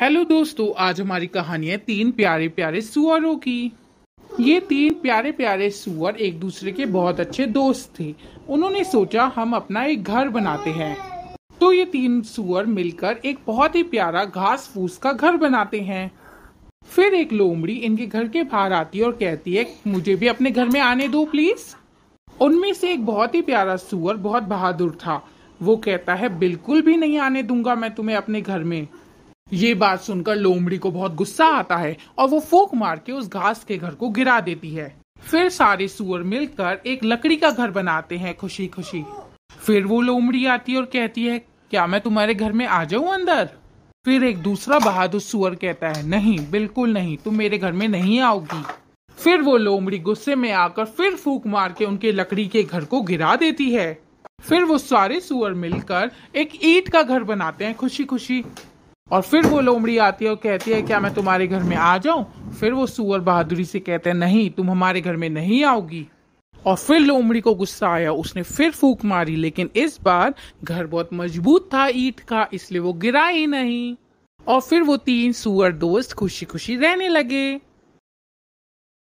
hello दोस्तों आज हमारी कहानी है तीन प्यारे प्यारे सुअरों की ये तीन प्यारे प्यारे सुअर एक दूसरे के बहुत अच्छे दोस्त थे उन्होंने सोचा हम अपना एक घर बनाते हैं तो ये तीन सुअर मिलकर एक बहुत ही प्यारा घास फूस का घर बनाते हैं फिर एक लोमड़ी इनके घर के बाहर आती है और कहती है मुझे भी अपने घर में आने दो प्लीज उनमें से एक बहुत ही प्यारा सुअर बहुत बहादुर था वो कहता है बिल्कुल भी नहीं आने दूंगा मैं तुम्हें अपने घर में ये बात सुनकर लोमड़ी को बहुत गुस्सा आता है और वो फूक मार के उस घास के घर को गिरा देती है फिर सारे सुअर मिलकर एक लकड़ी का घर बनाते हैं खुशी खुशी फिर वो लोमड़ी आती है और कहती है क्या मैं तुम्हारे घर में आ जाऊं अंदर फिर एक दूसरा बहादुर सुअर कहता है नहीं बिल्कुल नहीं तुम मेरे घर में नहीं आओगी फिर वो लोमड़ी गुस्से में आकर फिर फूक मार के उनके लकड़ी के घर को गिरा देती है फिर वो सारे सुअर मिलकर एक ईट का घर बनाते हैं खुशी खुशी और फिर वो लोमड़ी आती है और कहती है क्या मैं तुम्हारे घर में आ जाऊं फिर वो सुअर बहादुरी से कहते हैं नहीं तुम हमारे घर में नहीं आओगी और फिर लोमड़ी को गुस्सा आया उसने फिर फूक मारी लेकिन इस बार घर बहुत मजबूत था ईट का इसलिए वो गिरा ही नहीं और फिर वो तीन सुअर दोस्त खुशी खुशी रहने लगे